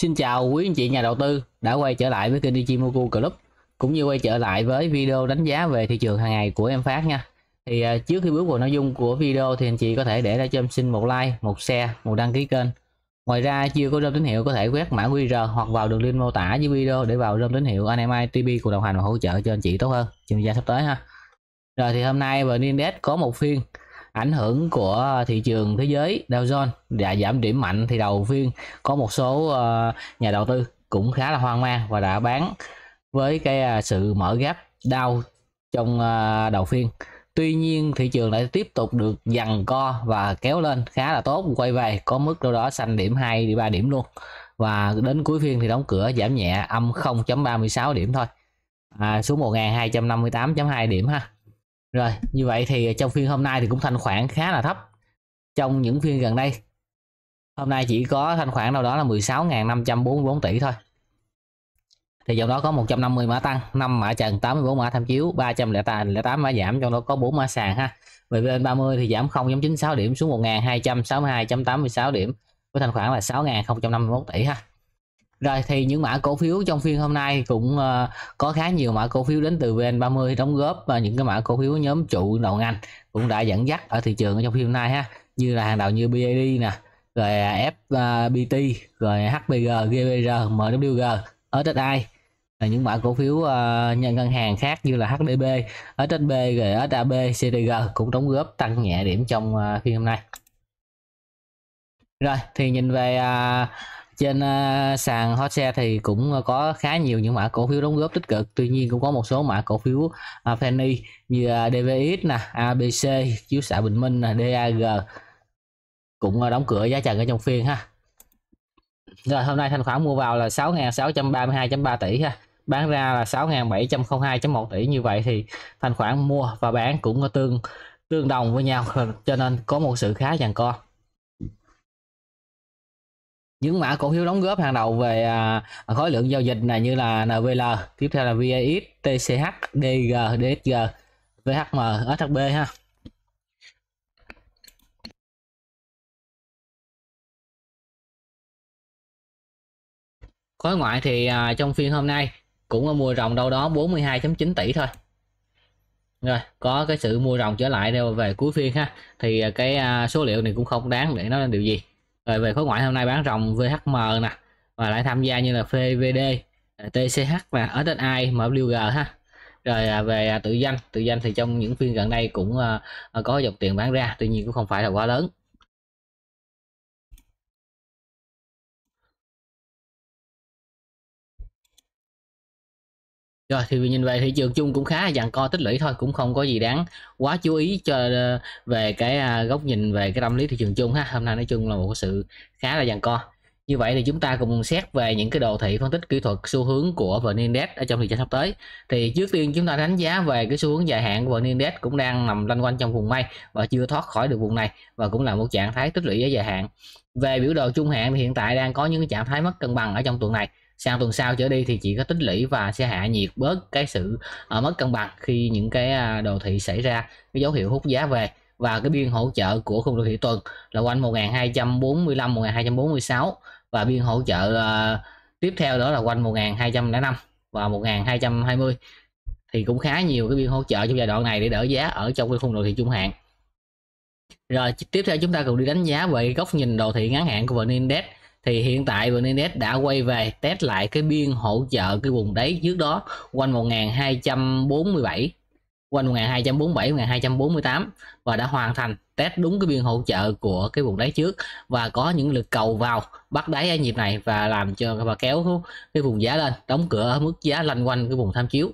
Xin chào quý anh chị nhà đầu tư đã quay trở lại với kênh Ichimoku Club cũng như quay trở lại với video đánh giá về thị trường hàng ngày của em Phát nha. Thì à, trước khi bước vào nội dung của video thì anh chị có thể để ra cho em xin một like, một share, một đăng ký kênh. Ngoài ra chưa có rơm tín hiệu có thể quét mã QR hoặc vào đường link mô tả dưới video để vào rơm tín hiệu anh em TV cùng đồng hành và hỗ trợ cho anh chị tốt hơn trong thời gian sắp tới ha. Rồi thì hôm nay và Index có một phiên ảnh hưởng của thị trường thế giới Dow Jones đã giảm điểm mạnh thì đầu phiên có một số ờ, nhà đầu tư cũng khá là hoang mang và đã bán với cái ờ, sự mở gap Dow trong ờ, đầu phiên Tuy nhiên thị trường lại tiếp tục được dằn co và kéo lên khá là tốt quay về có mức đâu đó xanh điểm 2 đi 3 điểm luôn và đến cuối phiên thì đóng cửa giảm nhẹ âm 0.36 điểm thôi à, xuống 1258.2 điểm ha rồi như vậy thì trong phiên hôm nay thì cũng thanh khoản khá là thấp trong những phiên gần đây hôm nay chỉ có thanh khoản đâu đó là 16.544 tỷ thôi thì trong đó có 150 mã tăng 5 mã trần 84 mã tham chiếu 308 mã giảm trong đó có 4 mã sàn ha về bên 30 thì giảm 0.96 điểm xuống 1.262.86 điểm với thanh khoản là 6.051 tỷ ha rồi thì những mã cổ phiếu trong phiên hôm nay cũng uh, có khá nhiều mã cổ phiếu đến từ VN30 đóng góp và ờ, những cái mã cổ phiếu nhóm trụ đầu ngành cũng đã dẫn dắt ở thị trường trong phiên hôm nay ha. Như là hàng đầu như BID nè, rồi ờ, FPT, rồi hbg GBR, MWG, SSI là những mã cổ phiếu uh, nhân ngân hàng khác như là HDB, SHB, rồi SAB, CTG cũng đóng góp tăng nhẹ điểm trong uh, phiên hôm nay. Rồi thì nhìn về uh, trên uh, sàn hot share thì cũng ờ, có khá nhiều những mã cổ phiếu đóng góp tích cực tuy nhiên cũng có một số mã cổ phiếu uh, à, penny như uh, à, DVX nè ABC chiếu xạ Bình Minh nè DAG cũng uh, đóng cửa giá trần ở trong phiên ha rồi hôm nay thanh khoản mua vào là 6.632.3 tỷ ha bán ra là 6.702.1 tỷ như vậy thì thanh khoản mua và bán cũng tương tương đồng với nhau cho nên có một sự khá giằng co những mã cổ phiếu đóng góp hàng đầu về à, à, khối lượng giao dịch này như là NVL tiếp theo là VIX TCH DG DSG VHM SHB ha khối ngoại thì à, trong phiên hôm nay cũng ở mua rồng đâu đó 42.9 tỷ thôi rồi có cái sự mua rồng trở lại về cuối phiên ha thì cái số liệu này cũng không đáng để nói lên điều gì rồi về khối ngoại hôm nay bán ròng VHM nè và lại tham gia như là PVD à, TCH và SSI MWG ha rồi à, về à, tự danh tự danh thì trong những phiên gần đây cũng có dòng tiền bán ra tuy nhiên cũng không phải là quá lớn rồi thì nhìn về thị trường chung cũng khá là dằn co tích lũy thôi cũng không có gì đáng quá chú ý cho ờ, về cái à, góc nhìn về cái tâm lý thị trường chung ha hôm nay nói chung là một sự khá là dằn co như vậy thì chúng ta cùng xét về những cái đồ thị phân tích kỹ thuật xu hướng của vn index ở trong thị trường sắp tới thì trước tiên chúng ta đánh giá về cái xu hướng dài hạn của vn index cũng đang nằm loanh quanh trong vùng may và chưa thoát khỏi được vùng này và cũng là một trạng thái tích lũy ở dài hạn về biểu đồ trung hạn thì hiện tại đang có những trạng thái mất cân bằng ở trong tuần này sang tuần sau trở đi thì chỉ có tích lũy và sẽ hạ nhiệt bớt cái sự uh, mất cân bằng khi những cái uh, đồ thị xảy ra cái dấu hiệu hút giá về và cái biên hỗ trợ của khung đồ thị tuần là quanh 1245 1246 và biên hỗ trợ uh, tiếp theo đó là quanh 1205 và 1220 thì cũng khá nhiều cái biên hỗ trợ trong giai đoạn này để đỡ giá ở trong cái khung đồ thị trung hạn rồi tiếp theo chúng ta cùng đi đánh giá về góc nhìn đồ thị ngắn hạn của vn index thì hiện tại vn index đã quay về test lại cái biên hỗ trợ cái vùng đáy trước đó quanh 1247 quanh 1247 1248 và đã hoàn thành test đúng cái biên hỗ trợ của cái vùng đáy trước và có những lực cầu vào bắt đáy ở nhịp này và làm cho và kéo cái vùng giá lên đóng cửa ở mức giá lanh quanh cái vùng tham chiếu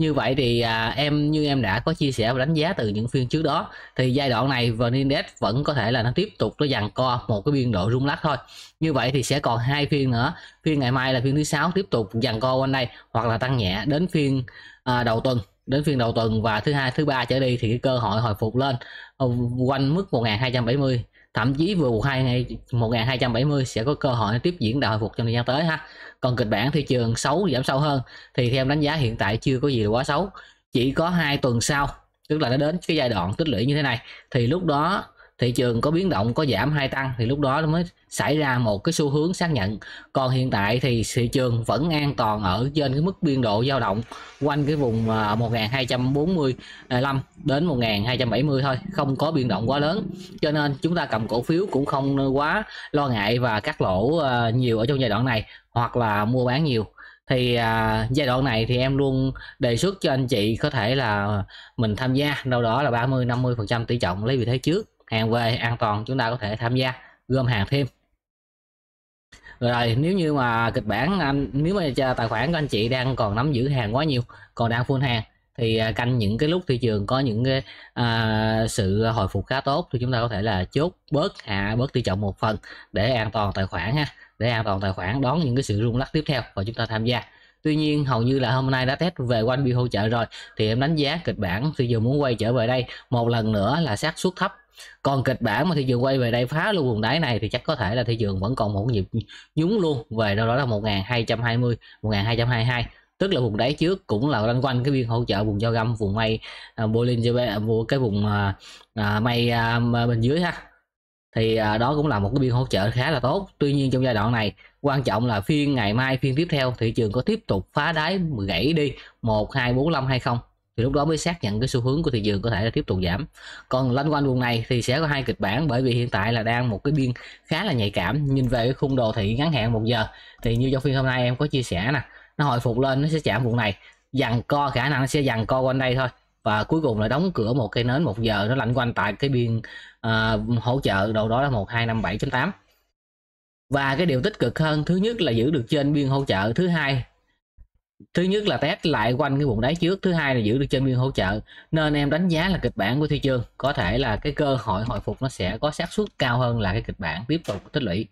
như vậy thì à, em như em đã có chia sẻ và đánh giá từ những phiên trước đó thì giai đoạn này vn index vẫn có thể là nó tiếp tục nó dằn co một cái biên độ rung lắc thôi như vậy thì sẽ còn hai phiên nữa phiên ngày mai là phiên thứ sáu tiếp tục dằn co quanh đây hoặc là tăng nhẹ đến phiên à, đầu tuần đến phiên đầu tuần và thứ hai thứ ba trở đi thì cái cơ hội hồi phục lên ờ, quanh mức 1270 thậm chí vừa ngày 1270 sẽ có cơ hội tiếp diễn đại hồi phục trong thời gian tới ha còn kịch bản thị trường xấu giảm sâu hơn thì theo đánh giá hiện tại chưa có gì là quá xấu chỉ có hai tuần sau tức là nó đến cái giai đoạn tích lũy như thế này thì lúc đó thị trường có biến động có giảm hay tăng thì lúc đó nó mới xảy ra một cái xu hướng xác nhận còn hiện tại thì thị trường vẫn an toàn ở trên cái mức biên độ dao động quanh cái vùng 1245 à, đến 1270 thôi không có biên động quá lớn cho nên chúng ta cầm cổ phiếu cũng không quá lo ngại và cắt lỗ à, nhiều ở trong giai đoạn này hoặc là mua bán nhiều thì à, giai đoạn này thì em luôn đề xuất cho anh chị có thể là mình tham gia đâu đó là 30 50 phần trăm tỷ trọng lấy vị thế trước hàng về an toàn chúng ta có thể tham gia gom hàng thêm rồi nếu như mà kịch bản anh nếu mà tài khoản của anh chị đang còn nắm giữ hàng quá nhiều còn đang full hàng thì à, canh những cái lúc thị trường có những cái à, sự hồi phục khá tốt thì chúng ta có thể là chốt bớt hạ bớt tỷ trọng một phần để an toàn tài khoản ha để an toàn tài khoản đón những cái sự rung lắc tiếp theo và chúng ta tham gia tuy nhiên hầu như là hôm nay đã test về quanh bi hỗ trợ rồi thì em đánh giá kịch bản thì giờ muốn quay trở về đây một lần nữa là xác suất thấp còn kịch bản mà thị trường quay về đây phá luôn vùng đáy này thì chắc có thể là thị trường vẫn còn một nhịp nhúng luôn về đâu đó là 1220 1222 tức là vùng đáy trước cũng là loanh quanh cái viên hỗ trợ vùng giao găm vùng mây uh, Bollinger mua cái vùng uh, uh, mây uh, bên dưới ha thì uh, đó cũng là một cái biên hỗ trợ khá là tốt tuy nhiên trong giai đoạn này quan trọng là phiên ngày mai phiên tiếp theo thị trường có tiếp tục phá đáy gãy đi 1 2 4 5 hay không thì lúc đó mới xác nhận cái xu hướng của thị trường có thể là tiếp tục giảm còn loanh quanh vùng này thì sẽ có hai kịch bản bởi vì hiện tại là đang một cái biên khá là nhạy cảm nhìn về cái khung đồ thị ngắn hạn một giờ thì như trong phiên hôm nay em có chia sẻ nè nó hồi phục lên nó sẽ chạm vùng này dằn co khả năng nó sẽ dằn co quanh đây thôi và cuối cùng là đóng cửa một cây nến một giờ nó lạnh quanh tại cái biên uh, hỗ trợ đầu đó là một hai năm bảy chấm tám và cái điều tích cực hơn thứ nhất là giữ được trên biên hỗ trợ thứ hai thứ nhất là test lại quanh cái vùng đáy trước thứ hai là giữ được chân biên hỗ trợ nên em đánh giá là kịch bản của thị trường có thể là cái cơ hội hồi phục nó sẽ có xác suất cao hơn là cái kịch bản tiếp tục tích lũy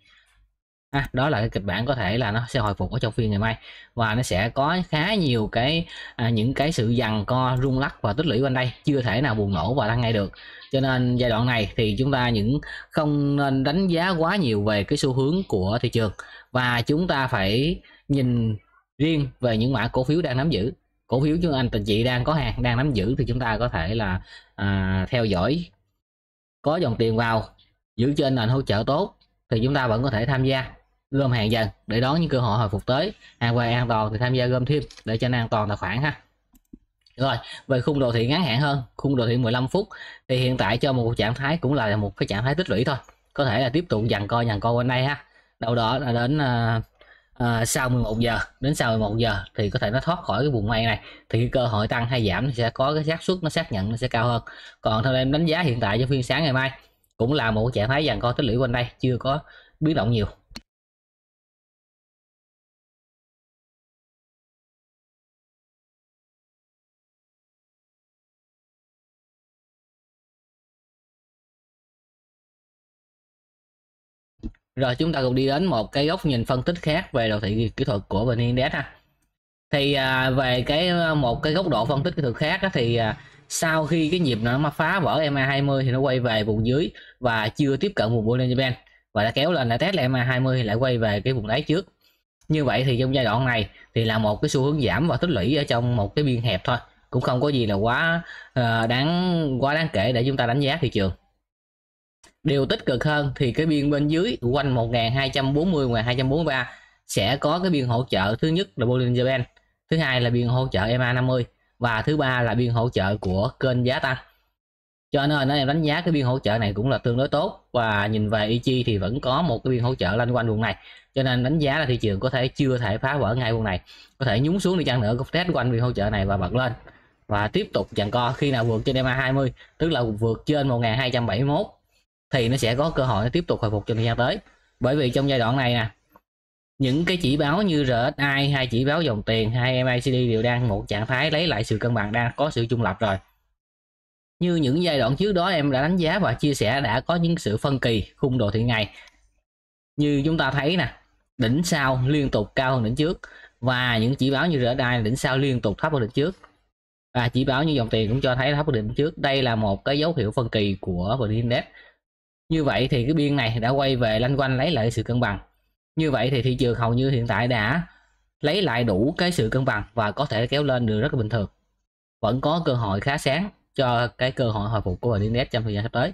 à, đó là cái kịch bản có thể là nó sẽ hồi phục ở trong phiên ngày mai và nó sẽ có khá nhiều cái à, những cái sự dằn co rung lắc và tích lũy quanh đây chưa thể nào bùng nổ và tăng ngay được cho nên giai đoạn này thì chúng ta những không nên đánh giá quá nhiều về cái xu hướng của thị trường và chúng ta phải nhìn riêng về những mã cổ phiếu đang nắm giữ cổ phiếu chúng anh chị đang có hàng đang nắm giữ thì chúng ta có thể là à, theo dõi có dòng tiền vào giữ trên nền hỗ trợ tốt thì chúng ta vẫn có thể tham gia gom hàng dần để đón những cơ hội hồi phục tới hàng về an toàn thì tham gia gom thêm để cho nó an toàn tài khoản ha rồi về khung đồ thị ngắn hạn hơn khung đồ thị 15 phút thì hiện tại cho một trạng thái cũng là một cái trạng thái tích lũy thôi có thể là tiếp tục dằn co dằn co quanh đây ha Đầu đó là đến à, à, sau 11 giờ đến sau 11 giờ thì có thể nó thoát khỏi cái vùng may này thì cái cơ hội tăng hay giảm sẽ có cái xác suất nó xác nhận nó sẽ cao hơn còn theo em đánh giá hiện tại cho phiên sáng ngày mai cũng là một trạng thái dàn co tích lũy quanh đây chưa có biến động nhiều rồi chúng ta cùng đi đến một cái góc nhìn phân tích khác về đồ thị kỹ thuật của vn index ha thì à, về cái à, một cái góc độ phân tích kỹ thuật khác á, thì à, sau khi cái nhịp nó mà phá vỡ ma 20 thì nó quay về vùng dưới và chưa tiếp cận vùng Bollinger Band và đã kéo lên lại test lại ma 20 thì lại quay về cái vùng đáy trước như vậy thì trong giai đoạn này thì là một cái xu hướng giảm và tích lũy ở trong một cái biên hẹp thôi cũng không có gì là quá uh, đáng quá đáng kể để chúng ta đánh giá thị trường điều tích cực hơn thì cái biên bên dưới quanh 1240 ngoài 243 sẽ có cái biên hỗ trợ thứ nhất là Bollinger Band thứ hai là biên hỗ trợ EMA 50 và thứ ba là biên hỗ trợ của kênh giá tăng cho nên em đánh giá cái biên hỗ trợ này cũng là tương đối tốt và nhìn về Ichi thì vẫn có một cái biên hỗ trợ loanh quanh vùng này cho nên đánh giá là thị trường có thể chưa thể phá vỡ ngay vùng này có thể nhúng xuống đi chăng nữa có test quanh biên hỗ trợ này và bật lên và tiếp tục dàn co khi nào vượt trên EMA 20 tức là vượt trên 1271 thì nó sẽ có cơ hội nó tiếp tục hồi phục trong thời gian tới bởi vì trong giai đoạn này nè những cái chỉ báo như RSI hay chỉ báo dòng tiền hay MACD đều đang một trạng thái lấy lại sự cân bằng đang có sự trung lập rồi như những giai đoạn trước đó em đã đánh giá và chia sẻ đã có những sự phân kỳ khung đồ thị ngày như chúng ta thấy nè đỉnh sau liên tục cao hơn đỉnh trước và những chỉ báo như RSI đỉnh sau liên tục thấp hơn đỉnh trước và chỉ báo như dòng tiền cũng cho thấy thấp hơn đỉnh trước đây là một cái dấu hiệu phân kỳ của VN Index như vậy thì cái biên này đã quay về lanh quanh lấy lại sự cân bằng như vậy thì thị trường hầu như hiện tại đã lấy lại đủ cái sự cân bằng và có thể kéo lên được rất là bình thường vẫn có cơ hội khá sáng cho cái cơ hội hồi phục của vn index trong thời gian sắp tới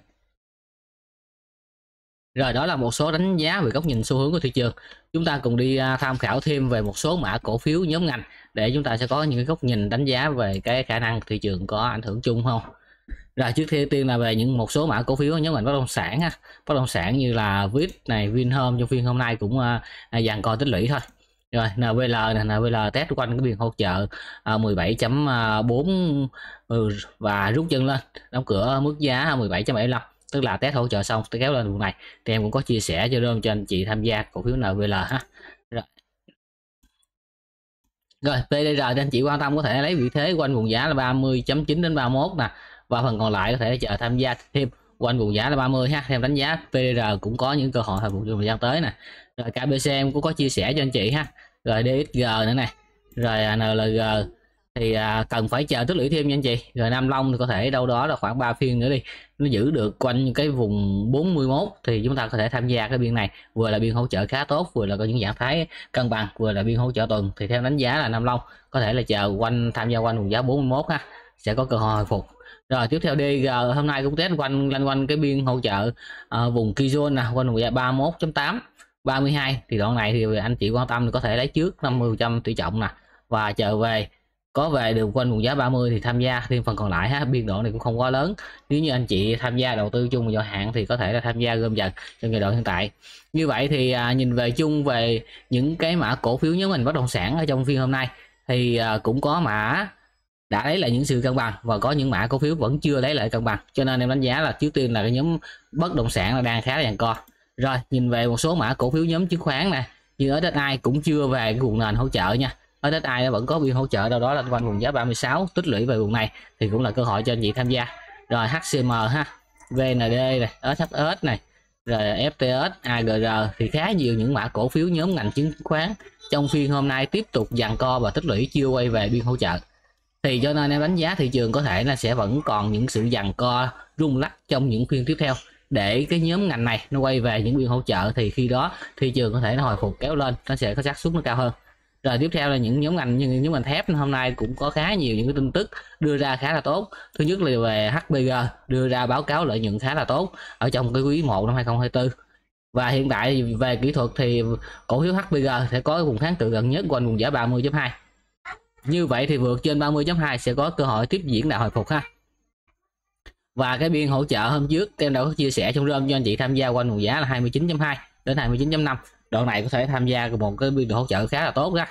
rồi đó là một số đánh giá về góc nhìn xu hướng của thị trường chúng ta cùng đi à, tham khảo thêm về một số mã cổ phiếu nhóm ngành để chúng ta sẽ có những góc nhìn đánh giá về cái khả năng thị trường có ảnh hưởng chung không rồi trước thế tiên là về những một số mã cổ phiếu nhóm ngành bất động sản ha bất động sản như là VIT này vinhome trong phiên hôm nay cũng uh, dàn co tích lũy thôi rồi NVL này NVL test quanh cái biên hỗ trợ 17.4 à, ừ, và rút chân lên đóng cửa mức giá 17.75 tức là test hỗ trợ xong tôi kéo lên vùng này thì em cũng có chia sẻ cho đơn cho anh chị tham gia cổ phiếu NVL ha rồi, rồi PDR cho anh chị quan tâm có thể lấy vị thế quanh vùng giá là 30.9 đến 31 nè và phần còn lại có thể chờ tham gia thêm quanh vùng giá là 30 ha theo đánh giá PR cũng có những cơ hội hồi phục trong thời gian tới nè rồi em cũng có chia sẻ cho anh chị ha rồi DXG nữa này rồi à, NLG thì à, cần phải chờ tích lũy thêm nha anh chị rồi Nam Long thì có thể đâu đó là khoảng 3 phiên nữa đi nó giữ được quanh cái vùng 41 thì chúng ta có thể tham gia cái biên này vừa là biên hỗ trợ khá tốt vừa là có những dạng thái cân bằng vừa là biên hỗ trợ tuần thì theo đánh giá là Nam Long có thể là chờ quanh tham gia quanh vùng giá 41 ha sẽ có cơ hội hồi phục rồi tiếp theo DG hôm nay cũng test quanh lanh quanh cái biên hỗ trợ uh, vùng Kizone nè quanh vùng ba mươi 32 thì đoạn này thì anh chị quan tâm thì có thể lấy trước 50% tỷ trọng nè và chờ về có về được quanh vùng giá 30 thì tham gia thêm phần còn lại ha biên độ này cũng không quá lớn nếu như anh chị tham gia đầu tư chung vào hạn thì có thể là tham gia gom dần trong giai đoạn hiện tại như vậy thì à, nhìn về chung về những cái mã cổ phiếu nhóm ngành bất động sản ở trong phiên hôm nay thì à, cũng có mã đã lấy lại những sự cân bằng và có những mã cổ phiếu vẫn chưa lấy lại cân bằng cho nên em đánh giá là trước tiên là cái nhóm bất động sản là đang khá là dàn co rồi nhìn về một số mã cổ phiếu nhóm chứng khoán này như ở đất ai cũng chưa về cái vùng nền hỗ trợ nha ở đất ai vẫn có biên hỗ trợ đâu đó là quanh vùng giá 36 tích lũy về vùng này thì cũng là cơ hội cho anh chị tham gia rồi HCM ha VND này SHS này rồi FTS AGR thì khá nhiều những mã cổ phiếu nhóm ngành chứng khoán trong phiên hôm nay tiếp tục dàn co và tích lũy chưa quay về biên hỗ trợ thì cho nên em đánh giá thị trường có thể là sẽ vẫn còn những sự dằn co rung lắc trong những phiên tiếp theo để cái nhóm ngành này nó quay về những biện hỗ trợ thì khi đó thị trường có thể nó hồi phục kéo lên nó sẽ có xác suất nó cao hơn rồi tiếp theo là những nhóm ngành như nhóm ngành thép hôm nay cũng có khá nhiều những cái tin tức đưa ra khá là tốt thứ nhất là về HBG đưa ra báo cáo lợi nhuận khá là tốt ở trong cái quý 1 năm 2024 và hiện tại về kỹ thuật thì cổ phiếu HBG sẽ có vùng kháng cự gần nhất quanh vùng giá 30.2 như vậy thì vượt trên 30.2 sẽ có cơ hội tiếp diễn đà hồi phục ha. Và cái biên hỗ trợ hôm trước em đã có chia sẻ trong room cho anh chị tham gia quanh vùng giá là 29.2 đến 29.5. Đoạn này có thể tham gia một cái biên độ hỗ trợ khá là tốt ra.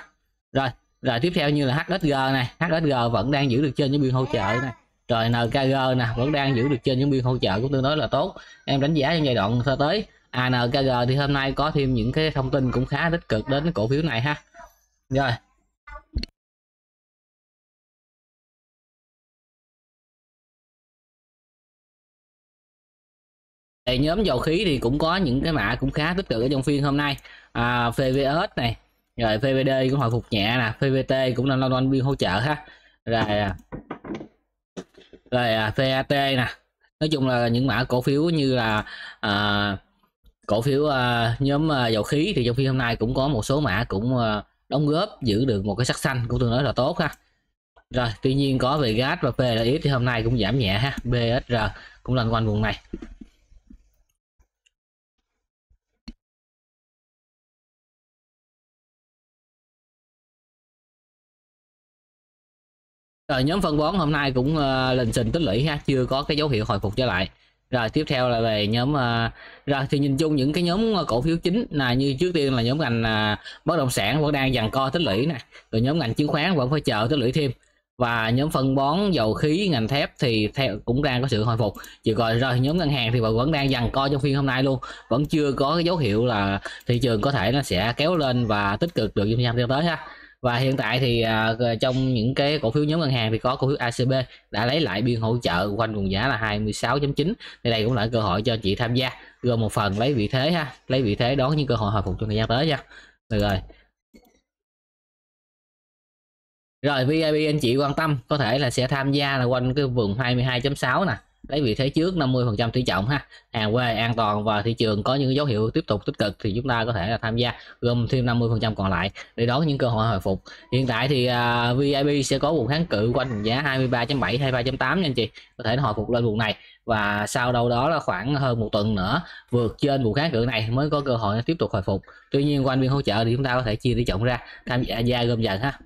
Rồi, rồi tiếp theo như là HSG này, HSG vẫn đang giữ được trên những biên hỗ trợ này. Rồi NKG nè, vẫn đang giữ được trên những biên hỗ trợ cũng tương đối là tốt. Em đánh giá trong giai đoạn sắp tới ANKG à, thì hôm nay có thêm những cái thông tin cũng khá tích cực đến cổ phiếu này ha. Rồi, về nhóm dầu khí thì cũng có những cái mã cũng khá tích cực ở trong phiên hôm nay à, PVS này rồi PVD cũng hồi phục nhẹ nè PVT cũng là loan loan biên hỗ trợ ha rồi à, rồi à, PAT nè nói chung là những mã cổ phiếu như là à, cổ phiếu à, nhóm à, dầu khí thì trong phiên hôm nay cũng có một số mã cũng à, đóng góp giữ được một cái sắc xanh cũng tương đối là tốt ha rồi tuy nhiên có về gas và PLX thì hôm nay cũng giảm nhẹ ha BSR cũng lên quanh vùng này Rồi nhóm phân bón hôm nay cũng uh, ờ, lình xình tích lũy ha, chưa có cái dấu hiệu hồi phục trở lại. Rồi tiếp theo là về nhóm uh, rồi thì nhìn chung những cái nhóm ờ, cổ phiếu chính là như trước tiên là nhóm ngành uh, bất động sản vẫn đang dàn co tích lũy nè, rồi nhóm ngành chứng khoán vẫn phải chờ tích lũy thêm và nhóm phân bón dầu khí ngành thép thì theo cũng đang có sự hồi phục chỉ còn rồi nhóm ngân hàng thì vẫn đang dằn co trong phiên hôm nay luôn vẫn chưa có cái dấu hiệu là thị trường có thể nó sẽ kéo lên và tích cực được trong thời gian tới ha và hiện tại thì uh, trong những cái cổ phiếu nhóm ngân hàng thì có cổ phiếu ACB đã lấy lại biên hỗ trợ quanh vùng giá là 26.9 thì đây cũng là cơ hội cho chị tham gia gồm một phần lấy vị thế ha lấy vị thế đón những cơ hội hồi phục trong thời gian tới nha được rồi rồi VIP anh chị quan tâm có thể là sẽ tham gia là quanh cái vùng 22.6 nè lấy vị thế trước 50% tỷ trọng ha hàng quê an toàn và thị trường có những dấu hiệu tiếp tục tích cực thì chúng ta có thể là tham gia gồm thêm 50% còn lại để đón những cơ hội hồi phục hiện tại thì uh, à, VIP sẽ có vùng kháng cự quanh vùng giá 23.7 23.8 nha anh chị có thể hồi phục lên vùng này và sau đâu đó là khoảng hơn một tuần nữa vượt trên vùng kháng cự này mới có cơ hội tiếp tục hồi phục tuy nhiên quanh biên hỗ trợ thì chúng ta có thể chia tỷ trọng ra tham gia gom dần ha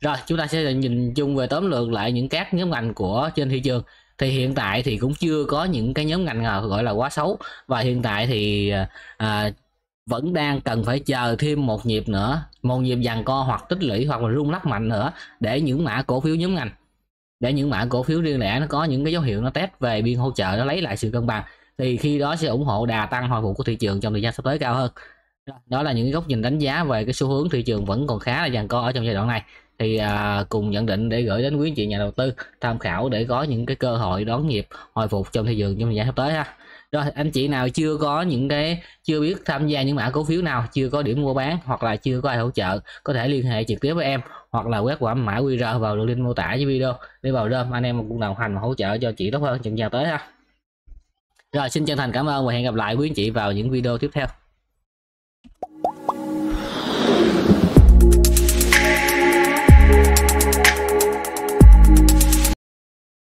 rồi chúng ta sẽ nhìn chung về tóm lược lại những các nhóm ngành của trên thị trường thì hiện tại thì cũng chưa có những cái nhóm ngành nào gọi là quá xấu và hiện tại thì à, vẫn đang cần phải chờ thêm một nhịp nữa một nhịp dàn co hoặc tích lũy hoặc là rung lắc mạnh nữa để những mã cổ phiếu nhóm ngành để những mã cổ phiếu riêng lẻ nó có những cái dấu hiệu nó test về biên hỗ trợ nó lấy lại sự cân bằng thì khi đó sẽ ủng hộ đà tăng hồi phục của thị trường trong thời gian sắp tới cao hơn đó là những góc nhìn đánh giá về cái xu hướng thị trường vẫn còn khá là dàn co ở trong giai đoạn này thì à, cùng nhận định để gửi đến quý anh chị nhà đầu tư tham khảo để có những cái cơ hội đón nhịp hồi phục trong thị trường trong thời gian sắp tới ha rồi anh chị nào chưa có những cái chưa biết tham gia những mã cổ phiếu nào chưa có điểm mua bán hoặc là chưa có ai hỗ trợ có thể liên hệ trực tiếp với em hoặc là quét qua mã QR vào đường link mô tả dưới video để vào đơn anh em cùng đồng hành và hỗ trợ cho chị tốt hơn trong gian tới ha rồi xin chân thành cảm ơn và hẹn gặp lại quý anh chị vào những video tiếp theo